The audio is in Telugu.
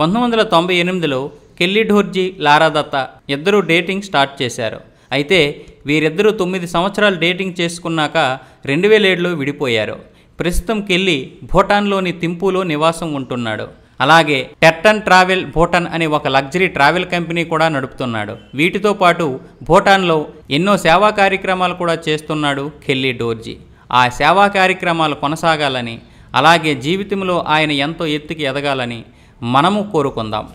పంతొమ్మిది వందల తొంభై ఎనిమిదిలో కెల్లీ ఢోర్జీ లారా దత్త ఇద్దరూ డేటింగ్ స్టార్ట్ చేశారు అయితే వీరిద్దరూ తొమ్మిది సంవత్సరాలు డేటింగ్ చేసుకున్నాక రెండు వేల ఏడులో విడిపోయారు ప్రస్తుతం కెల్లి భూటాన్లోని తింపులో నివాసం ఉంటున్నాడు అలాగే టెట్టన్ ట్రావెల్ భూటాన్ అనే ఒక లగ్జరీ ట్రావెల్ కంపెనీ కూడా నడుపుతున్నాడు వీటితో పాటు భూటాన్లో ఎన్నో సేవా కార్యక్రమాలు కూడా చేస్తున్నాడు కెల్లీ డోర్జీ ఆ సేవా కార్యక్రమాలు కొనసాగాలని అలాగే జీవితంలో ఆయన ఎంతో ఎత్తుకి ఎదగాలని మనము కోరుకుందాం